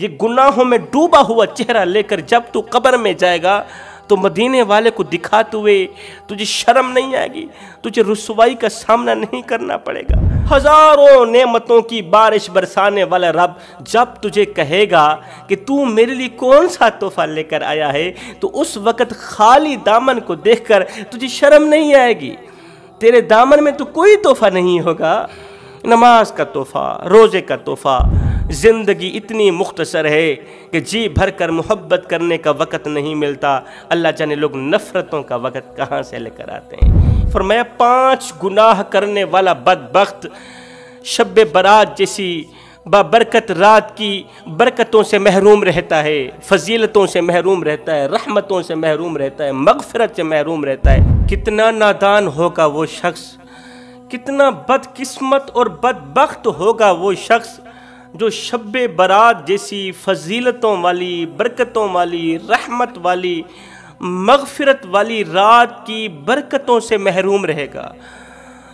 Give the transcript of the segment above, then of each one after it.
ये गुनाहों में डूबा हुआ चेहरा लेकर जब तू कब्र में जाएगा तो मदीने वाले को दिखाते हुए तुझे शर्म नहीं आएगी तुझे रसवाई का सामना नहीं करना पड़ेगा हजारों नेमतों की बारिश बरसाने वाला रब जब तुझे कहेगा कि तू मेरे लिए कौन सा तोहफा लेकर आया है तो उस वक़्त खाली दामन को देखकर तुझे शर्म नहीं आएगी तेरे दामन में तो कोई तोहफा नहीं होगा नमाज का तोहफा रोज़े का तोहफा ज़िंदगी इतनी मुख्तसर है कि जी भर कर मोहब्बत करने का वक़्त नहीं मिलता अल्लाह जाने लोग नफ़रतों का वक़्त कहाँ से लेकर आते हैं फरमाया पांच गुनाह करने वाला बदबख्त शब बरात जैसी बरकत रात की बरकतों से महरूम रहता है फजीलतों से महरूम रहता है रहमतों से महरूम रहता है मगफरत से महरूम रहता है कितना नादान होगा वो शख्स कितना बदकिस्मत और बदबख्त होगा वो शख्स जो शब बरात जैसी फजीलतों वाली बरकतों वाली रहमत वाली मगफरत वाली रात की बरकतों से महरूम रहेगा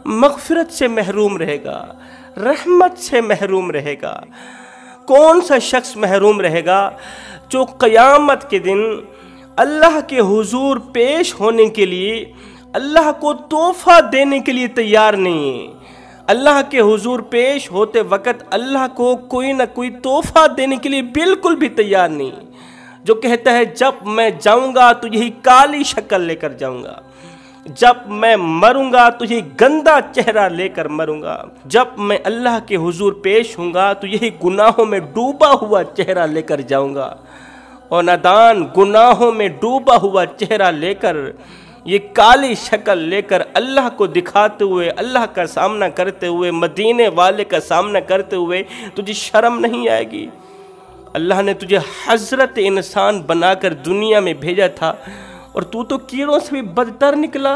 मगफरत से महरूम रहेगा रहमत से महरूम रहेगा कौन सा शख्स महरूम रहेगा जो क़यामत के दिन अल्लाह के हुजूर पेश होने के लिए अल्लाह को तोहफ़ा देने के लिए तैयार नहीं है अल्लाह के हुजूर पेश होते वक़्त अल्लाह को कोई ना कोई तोहफा देने के लिए बिल्कुल भी तैयार नहीं जो कहता है जब मैं जाऊंगा तो यही काली शक्ल लेकर जाऊंगा जब मैं मरूंगा तो यही गंदा चेहरा लेकर मरूंगा जब मैं अल्लाह के हुजूर पेश हूँगा तो यही गुनाहों में डूबा हुआ चेहरा लेकर जाऊंगा और नदान गुनाहों में डूबा हुआ चेहरा लेकर ये काली शक्ल लेकर अल्लाह को दिखाते हुए अल्लाह का सामना करते हुए मदीने वाले का सामना करते हुए तुझे शर्म नहीं आएगी अल्लाह ने तुझे हजरत इंसान बनाकर दुनिया में भेजा था और तू तो कीड़ों से भी बदतर निकला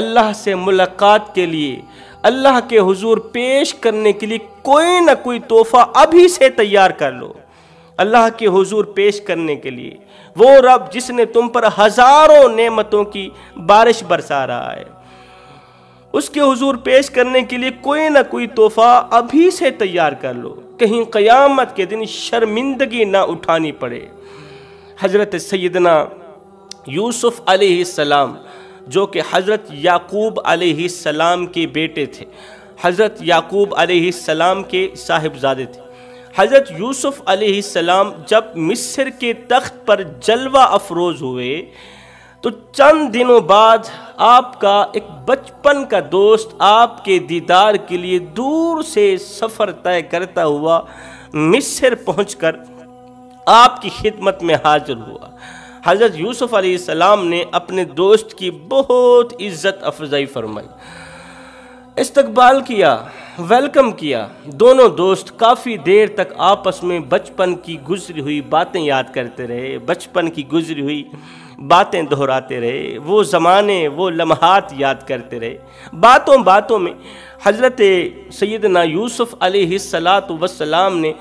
अल्लाह से मुलाकात के लिए अल्लाह के हुजूर पेश करने के लिए कोई ना कोई तोहफा अभी से तैयार कर लो अल्लाह के हुजूर पेश करने के लिए वो रब जिसने तुम पर हजारों नेमतों की बारिश बरसा रहा है उसके हुजूर पेश करने के लिए कोई ना कोई तोहफा अभी से तैयार कर लो कहीं क़यामत के दिन शर्मिंदगी ना उठानी पड़े हज़रत सैदना यूसुफ़ अलैहिस्सलाम जो कि हज़रत याकूब अलैहिस्सलाम के बेटे थे हज़रत याकूब अलैहिस्सलाम के साहिबजादे थे हज़रत यूसुफ़ अलैहिस्सलाम जब मिस्र के तख्त पर जलवा अफरोज़ हुए तो चंद दिनों बाद आपका एक बचपन का दोस्त आपके दीदार के लिए दूर से सफ़र तय करता हुआ मिस्र पहुंचकर आपकी खिदमत में हाजिर हुआ हज़रत यूसुफ़ अलैहिस्सलाम ने अपने दोस्त की बहुत इज़्ज़त अफजाई फरमाई इस्तकबाल किया वेलकम किया दोनों दोस्त काफ़ी देर तक आपस में बचपन की गुजरी हुई बातें याद करते रहे बचपन की गुजरी हुई बातें दोहराते रहे वो ज़माने वो लम्हात याद करते रहे बातों बातों में हज़रत सैदना यूसुफ़ सलात वसलाम ने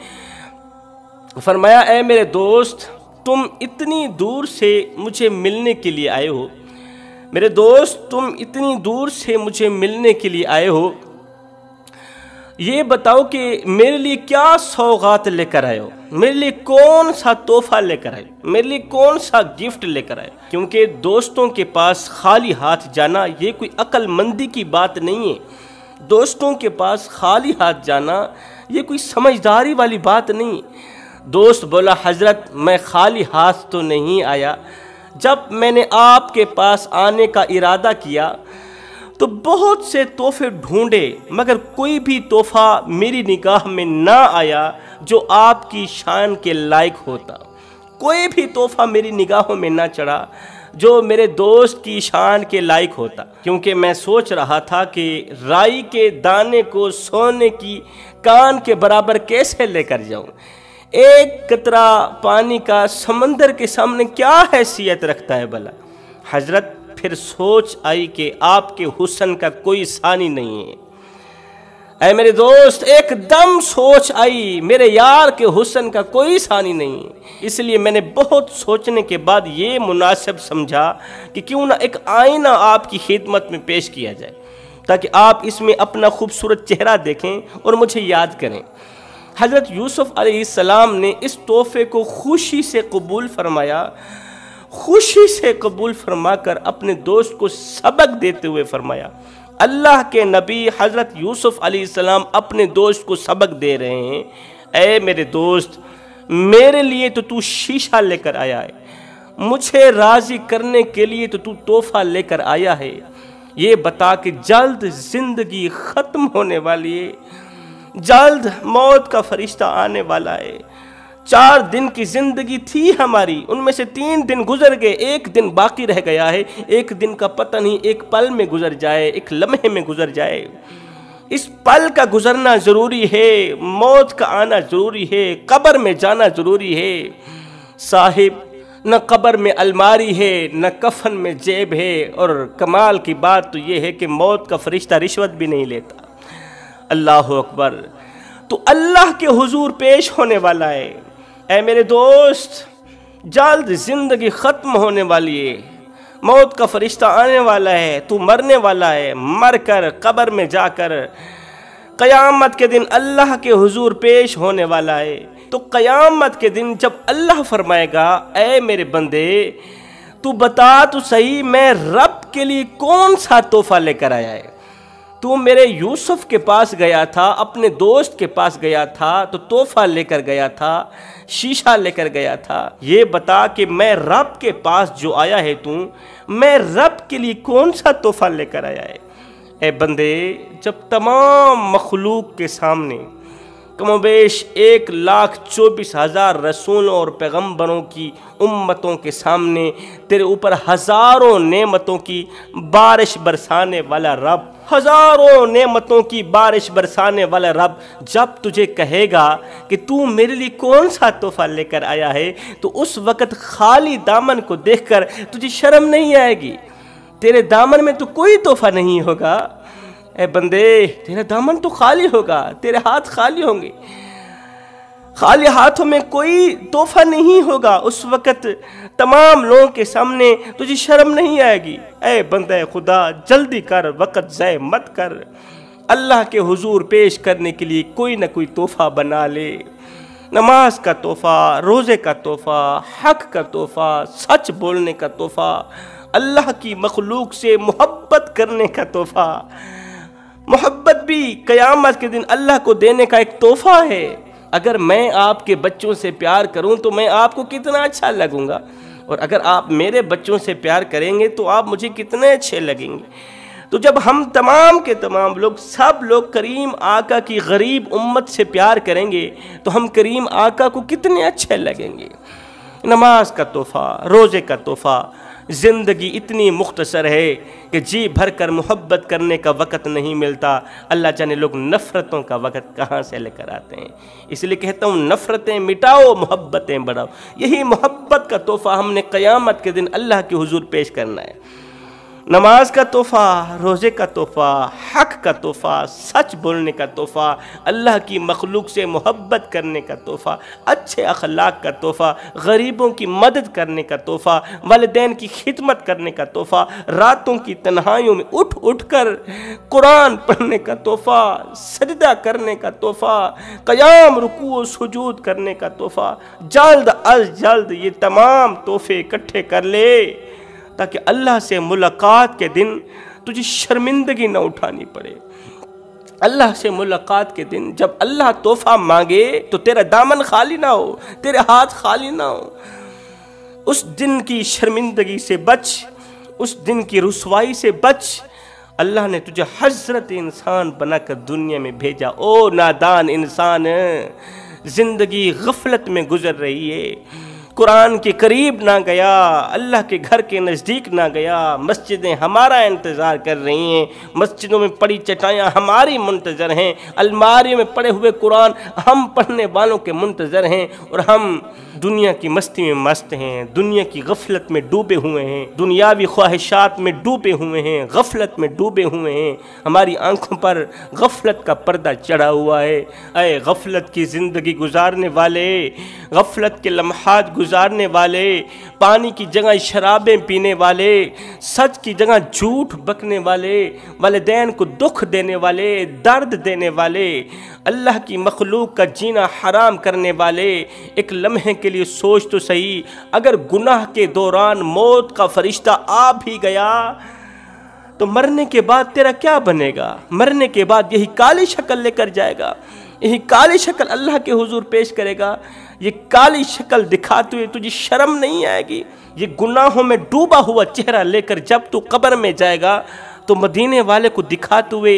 फरमाया ए मेरे दोस्त तुम इतनी दूर से मुझे मिलने के लिए आए हो मेरे दोस्त तुम इतनी दूर से मुझे मिलने के लिए आए हो ये बताओ कि मेरे लिए क्या सौगात लेकर आए हो मेरे लिए कौन सा तोहफा लेकर आए मेरे लिए कौन सा गिफ्ट लेकर आए क्योंकि दोस्तों के पास खाली हाथ जाना ये कोई अक्लमंदी की बात नहीं है दोस्तों के पास खाली हाथ जाना ये कोई समझदारी वाली बात नहीं दोस्त बोला हजरत मैं खाली हाथ तो नहीं आया जब मैंने आपके पास आने का इरादा किया तो बहुत से तोहफे ढूंढे मगर कोई भी तोहफा मेरी निगाह में ना आया जो आपकी शान के लायक होता कोई भी तोहफा मेरी निगाहों में ना चढ़ा जो मेरे दोस्त की शान के लायक होता क्योंकि मैं सोच रहा था कि राई के दाने को सोने की कान के बराबर कैसे लेकर जाऊं एक कतरा पानी का समंदर के सामने क्या हैसियत रखता है भला हजरत फिर सोच आई कि आपके हुसन का कोई सानी नहीं है ऐ मेरे दोस्त एकदम सोच आई मेरे यार के हुसन का कोई सानी नहीं इसलिए मैंने बहुत सोचने के बाद ये मुनासिब समझा कि क्यों ना एक आईना आपकी खिदमत में पेश किया जाए ताकि आप इसमें अपना खूबसूरत चेहरा देखें और मुझे याद करें हज़रत यूसुफ़ सलाम ने इस तोहफे को खुशी से कबूल फरमाया खुशी से कबूल फरमाकर अपने दोस्त को सबक देते हुए फरमाया अल्लाह के नबी हज़रत यूसुफ सलाम अपने दोस्त को सबक दे रहे हैं ऐ मेरे दोस्त मेरे लिए तो तू शीशा लेकर आया है मुझे राज़ी करने के लिए तो तू तोहफा लेकर आया है ये बता कि जल्द ज़िंदगी ख़त्म होने वाली है जल्द मौत का फरिश्ता आने वाला है चार दिन की जिंदगी थी हमारी उनमें से तीन दिन गुजर गए एक दिन बाकी रह गया है एक दिन का पता नहीं एक पल में गुजर जाए एक लम्हे में गुजर जाए इस पल का गुजरना ज़रूरी है मौत का आना ज़रूरी है कब्र में जाना ज़रूरी है साहिब न कब्र में अलमारी है न कफन में जेब है और कमाल की बात तो ये है कि मौत का फरिश्ता रिश्वत भी नहीं लेता अल्लाह अकबर तो अल्लाह के हुजूर पेश होने वाला है ऐ मेरे दोस्त जल्द ज़िंदगी ख़त्म होने वाली है मौत का फरिश्ता आने वाला है तू मरने वाला है मर कर कबर में जाकर क़यामत के दिन अल्लाह के हुजूर पेश होने वाला है तो क़यामत के दिन जब अल्लाह फरमाएगा ए मेरे बंदे तू बता तो सही मैं रब के लिए कौन सा तोहफा लेकर आया है तू मेरे यूसुफ के पास गया था अपने दोस्त के पास गया था तो तोहफा लेकर गया था शीशा लेकर गया था ये बता कि मैं रब के पास जो आया है तू मैं रब के लिए कौन सा तोहफा लेकर आया है ए बंदे जब तमाम मखलूक के सामने कमोबेश एक लाख चौबीस हज़ार रसूलों और पैगम्बरों की उम्मतों के सामने तेरे ऊपर हज़ारों नेमतों की बारिश बरसाने वाला रब हज़ारों नेमतों की बारिश बरसाने वाला रब जब तुझे कहेगा कि तू मेरे लिए कौन सा तोहफा लेकर आया है तो उस वक़्त खाली दामन को देखकर तुझे शर्म नहीं आएगी तेरे दामन में तो कोई तोहफा नहीं होगा ए बंदे तेरा दामन तो खाली होगा तेरे हाथ खाली होंगे खाली हाथों में कोई तोहफा नहीं होगा उस वक़्त तमाम लोगों के सामने तुझे शर्म नहीं आएगी ए बंदे खुदा जल्दी कर वक़्त जय मत कर अल्लाह के हुजूर पेश करने के लिए कोई ना कोई तोहफ़ा बना ले नमाज का तोहफ़ा रोज़े का तोहफ़ा हक का तोहफ़ा सच बोलने का तोहफ़ा अल्लाह की मखलूक से मोहब्बत करने का तोहफ़ा मोहब्बत भी क़यामत के दिन अल्लाह को देने का एक तोहफा है अगर मैं आपके बच्चों से प्यार करूं तो मैं आपको कितना अच्छा लगूंगा और अगर आप मेरे बच्चों से प्यार करेंगे तो आप मुझे कितने अच्छे लगेंगे तो जब हम तमाम के तमाम लोग सब लोग करीम आका की गरीब उम्मत से प्यार करेंगे तो हम करीम आका को कितने अच्छे लगेंगे नमाज का तोहफ़ा रोज़े का तोहफ़ा ज़िंदगी इतनी मुख्तसर है कि जी भर कर मोहब्बत करने का वक़्त नहीं मिलता अल्लाह जाने लोग नफ़रतों का वक़्त कहाँ से लेकर आते हैं इसलिए कहता हूँ नफ़रतें मिटाओ मोहब्बतें बढ़ाओ यही मोहब्बत का तोहफ़ा हमने क़यामत के दिन अल्लाह के हजूर पेश करना है नमाज का तोहफ़ा रोज़े का तोहफ़ा हक का तोहफ़ा सच बोलने का तोहफ़ा अल्लाह की मखलूक से मोहब्बत करने का तोहफ़ा अच्छे अखलाक का तोहफ़ा गरीबों की मदद करने का तोहफ़ा वालदेन की खिदमत करने का तोहफ़ा रातों की तन्हाइयों में उठ उठ कर कुरान पढ़ने का तोहफ़ा सजदा करने का तोहफ़ा क़याम रुकू सजूद करने का तोहफ़ा जल्द अज जल्द ये तमाम तोहफे इकट्ठे कर ले ताकि अल्लाह से मुलाकात के दिन तुझे शर्मिंदगी न उठानी पड़े अल्लाह से मुलाकात के दिन जब अल्लाह तोहफा मांगे तो तेरा दामन खाली ना हो तेरे हाथ खाली ना हो उस दिन की शर्मिंदगी से बच उस दिन की रसवाई से बच अल्लाह ने तुझे हजरत इंसान बनाकर दुनिया में भेजा ओ नादान इंसान ज़िंदगी गफलत में गुजर रही है कुरान के करीब ना गया अल्लाह के घर के नज़दीक ना गया मस्जिदें हमारा इंतज़ार कर रही हैं मस्जिदों में पड़ी चटाइयाँ हमारी मुंतज़र हैं अलमारी में पड़े हुए कुरान हम पढ़ने वालों के मुंतज़र हैं और हम दुनिया की मस्ती में मस्त हैं दुनिया की गफलत में डूबे हुए हैं दुनियावी ख्वाहिशात में डूबे हुए हैं गफलत में डूबे हुए हैं हमारी आंखों पर गफलत का पर्दा चढ़ा हुआ है अय गफलत की ज़िंदगी गुजारने वाले गफलत के लम्हात गुजारने वाले पानी की जगह शराबें पीने वाले सच की जगह झूठ बकने वाले वालदेन को दुख देने वाले दर्द देने वाले अल्लाह की मखलूक का जीना हराम करने वाले एक लम्हे के लिए सोच तो सही अगर गुनाह के दौरान मौत का फरिश्ता आ भी गया तो मरने के बाद तेरा क्या बनेगा मरने के बाद यही काली शक्ल लेकर जाएगा यही काली शक्ल अल्लाह के हुजूर पेश करेगा ये काली शक्ल दिखाते हुए तुझे शर्म नहीं आएगी ये गुनाहों में डूबा हुआ चेहरा लेकर जब तू कब्र में जाएगा तो मदीने वाले को दिखाते हुए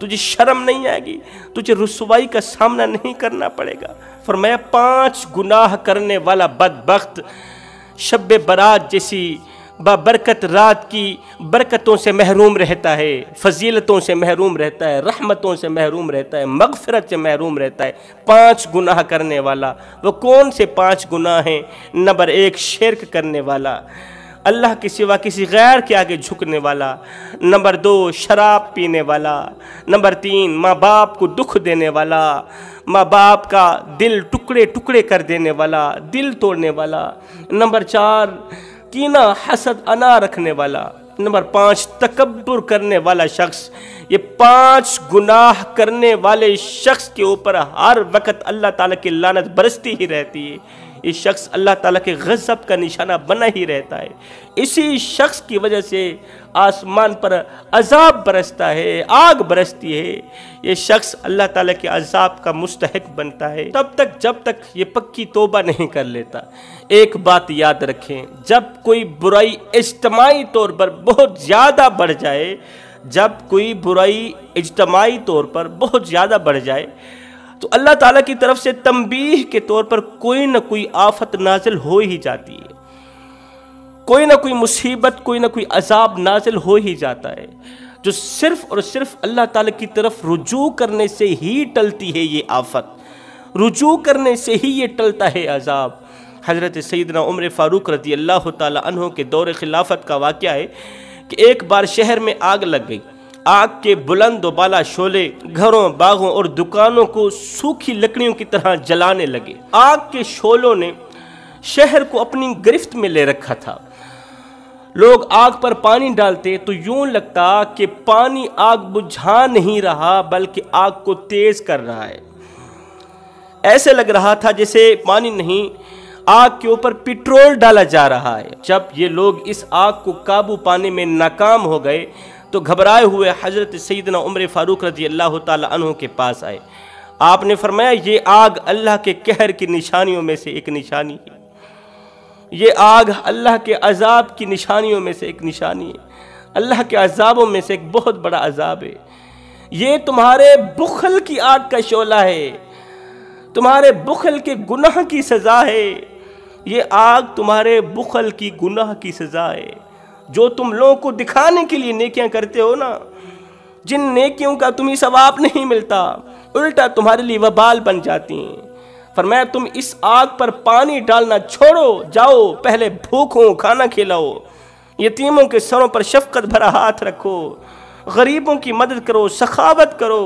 तुझे शर्म नहीं आएगी तुझे रसवाई का सामना नहीं करना पड़ेगा फिर मैं पाँच गुनाह करने वाला बदबخت शब बरात जैसी बरकत रात की बरकतों से महरूम रहता है फजीलतों से महरूम रहता है रहमतों से महरूम रहता है मगफरत से महरूम रहता है पांच गुनाह करने वाला वो कौन से पांच गुनाह हैं नंबर एक शिरक करने वाला अल्लाह के सिवा किसी गैर के आगे झुकने वाला नंबर दो शराब पीने वाला नंबर तीन माँ बाप को दुख देने वाला माँ बाप का दिल टुकड़े टुकड़े कर देने वाला दिल तोड़ने वाला नंबर चार कीना हसद अना रखने वाला नंबर पाँच तकबर करने वाला शख्स ये पांच गुनाह करने वाले शख्स के ऊपर हर वक्त अल्लाह ताला की लानत बरसती ही रहती है ये शख्स अल्लाह ताला के गज़ब का निशाना बना ही रहता है इसी शख्स की वजह से आसमान पर अजाब बरसता है आग बरसती है ये शख्स अल्लाह ताला के अजाब का मुस्तहक बनता है तब तक जब तक ये पक्की तोबा नहीं कर लेता एक बात याद रखें जब कोई बुराई इज्तमाही तौर पर बहुत ज़्यादा बढ़ जाए जब कोई बुराई इज्तमाही तौर पर बहुत ज़्यादा बढ़ जाए तो अल्लाह ताला की तरफ से तंबीह के तौर पर कोई ना कोई आफत नाजिल हो ही जाती है कोई ना कोई मुसीबत कोई ना कोई अजाब नाजिल हो ही जाता है जो सिर्फ और सिर्फ अल्लाह ताला की तरफ रुजू करने से ही टलती है ये आफत रुजू करने से ही ये टलता है अजाब हज़रत सैदना उम्र फ़ारूक रदी अल्लाह तहों के दौर खिलाफत का वाक़ है कि एक बार शहर में आग लग गई आग के बुलंद बाला शोले घरों बागों और दुकानों को सूखी लकड़ियों की तरह जलाने लगे आग के शोलों ने शहर को अपनी गिरफ्त में ले रखा था लोग आग पर पानी डालते तो यूं लगता कि पानी आग बुझा नहीं रहा बल्कि आग को तेज कर रहा है ऐसे लग रहा था जैसे पानी नहीं आग के ऊपर पेट्रोल डाला जा रहा है जब ये लोग इस आग को काबू पाने में नाकाम हो गए तो घबराए हुए हज़रत सैदना उम्र फ़ारूक रजी अल्लाह तहों के पास आए आपने फरमाया ये आग अल्लाह के कहर की निशानियों में से एक निशानी है ये आग अल्लाह के अजाब की निशानियों में से एक निशानी है अल्लाह के अजाबों में से एक बहुत बड़ा अजाब है ये तुम्हारे बुखल की आग का शोला है तुम्हारे बुखल के गुनाह की सज़ा है ये आग तुम्हारे बुखल की गुनाह की सज़ा है जो तुम लोगों को दिखाने के लिए नेकियां करते हो ना जिन नेकियों का तुम्हें सवाब नहीं मिलता उल्टा तुम्हारे लिए वबाल बन जाती हैं फरमाया तुम इस आग पर पानी डालना छोड़ो जाओ पहले भूखो खाना खिलाओ यतीमों के सरों पर शफकत भरा हाथ रखो गरीबों की मदद करो सखावत करो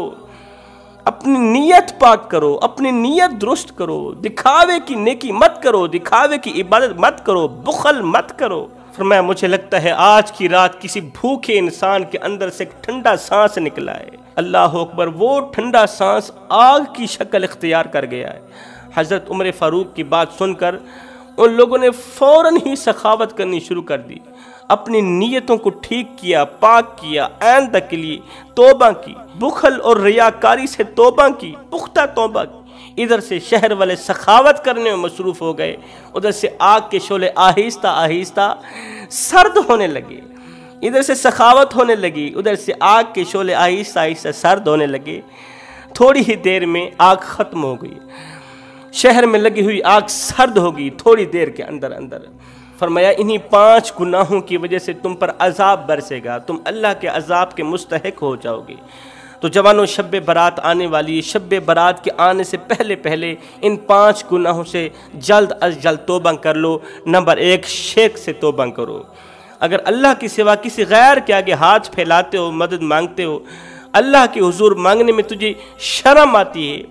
अपनी नीयत पाक करो अपनी नीयत दुरुस्त करो दिखावे की नेकी मत करो दिखावे की इबादत मत करो बुखल मत करो फरमाया मुझे लगता है आज की रात किसी भूखे इंसान के अंदर से ठंडा सांस निकला है अल्लाह अकबर वो ठंडा सांस आग की शक्ल इख्तियार कर गया है हज़रत उमर फ़ारूक की बात सुनकर उन लोगों ने फ़ौर ही सखावत करनी शुरू कर दी अपनी नीयतों को ठीक किया पाक किया आन के लिए तोबा की बुखल और रियाकारी से तोबा की पुख्ता तोबा की इधर से शहर वाले सखावत करने में मसरूफ़ हो गए उधर से आग के शोले आहिस्ता आहिस्ता सर्द होने लगे इधर से सखावत होने लगी उधर से आग के शोले आहिस्ता आहिस्ता सर्द होने लगे थोड़ी ही देर में आग ख़त्म हो गई शहर में लगी हुई आग सर्द होगी थोड़ी देर के अंदर अंदर फरमाया इन्हीं पांच गुनाहों की वजह से तुम पर अजाब बरसेगा तुम अल्लाह के अजाब के मुस्तहक हो जाओगे तो जवानों शब बारात आने वाली है शब बारात के आने से पहले पहले इन पांच गुनाहों से जल्द अज जल्द तोबा कर लो नंबर एक शेख से तोबा करो अगर अल्लाह के सिवा किसी गैर के आगे हाथ फैलाते हो मदद मांगते हो अल्लाह के हजूर मांगने में तुझे शर्म आती है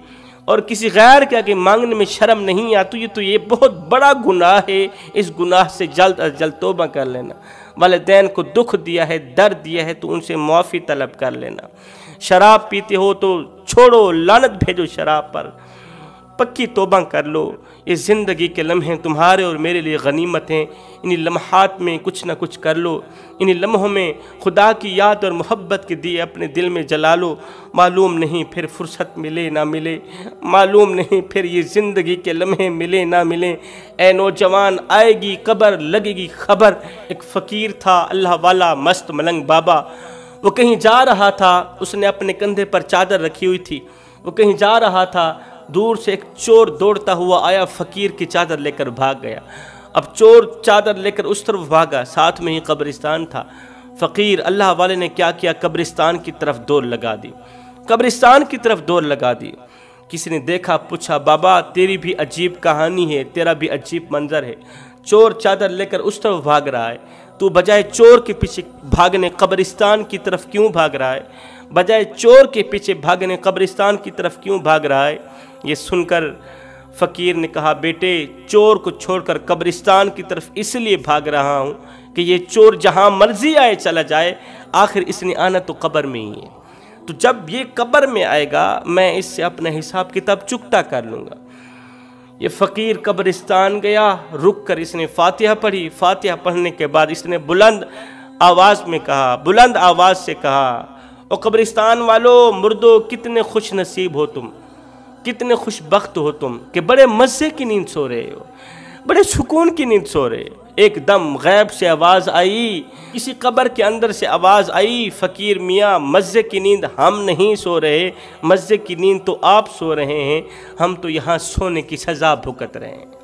और किसी गैर के आगे मांगने में शर्म नहीं आती है तो, तो ये बहुत बड़ा गुनाह है इस गुनाह से जल्द अज जल्द तोबा कर लेना वालदेन को दुख दिया है दर्द दिया है तो उनसे मुआफ़ी तलब कर लेना शराब पीते हो तो छोड़ो लानत भेजो शराब पर पक्की तोबा कर लो ये ज़िंदगी के लम्हे तुम्हारे और मेरे लिए गनीमत हैं इन्हीं लम्हात में कुछ ना कुछ कर लो इन्हीं लम्हों में खुदा की याद और मोहब्बत के दिए अपने दिल में जला लो मालूम नहीं फिर फुर्सत मिले ना मिले मालूम नहीं फिर ये ज़िंदगी के लम्हे मिले ना मिले ए नौजवान आएगी कबर लगेगी खबर एक फ़कीर था अल्लाह वाला मस्त मलंग बाबा वो कहीं जा रहा था उसने अपने कंधे पर चादर रखी हुई थी वो कहीं जा रहा था दूर से एक चोर दौड़ता हुआ आया फ़कीर की चादर लेकर भाग गया अब चोर चादर लेकर उस तरफ भागा साथ में ही कब्रिस्तान था फ़कीर अल्लाह वाले ने क्या किया कब्रिस्तान की तरफ दौड़ लगा दी कब्रिस्तान की तरफ दौड़ लगा दी किसी ने देखा पूछा बाबा तेरी भी अजीब कहानी है तेरा भी अजीब मंजर है चोर चादर लेकर उस तरफ भाग रहा है तू बजाय चोर के पीछे भागने कब्रिस्तान की तरफ क्यों भाग रहा है बजाय चोर के पीछे भागने कब्रिस्तान की तरफ क्यों भाग रहा है ये सुनकर फ़कीर ने कहा बेटे चोर को छोड़कर कब्रिस्तान की तरफ इसलिए भाग रहा हूँ कि ये चोर जहाँ मर्जी आए चला जाए आखिर इसने आना तो कब्र में ही है तो जब ये कब्र में आएगा मैं इससे अपना हिसाब किताब चुकता कर लूँगा ये फ़कीर कब्रिस्तान गया रुक कर इसने फातिहा पढ़ी फातिहा पढ़ने के बाद इसने बुलंद आवाज़ में कहा बुलंद आवाज़ से कहा ओ कब्रिस्तान वालो मुर्दो कितने खुश नसीब हो तुम कितने खुशबख्त हो तुम कि बड़े मज़े की नींद सो रहे हो बड़े सुकून की नींद सो रहे हो एकदम गैब से आवाज़ आई किसी कब्र के अंदर से आवाज़ आई फ़कीर मियाँ मज़े की नींद हम नहीं सो रहे मज़े की नींद तो आप सो रहे हैं हम तो यहाँ सोने की सज़ा भुगत रहे हैं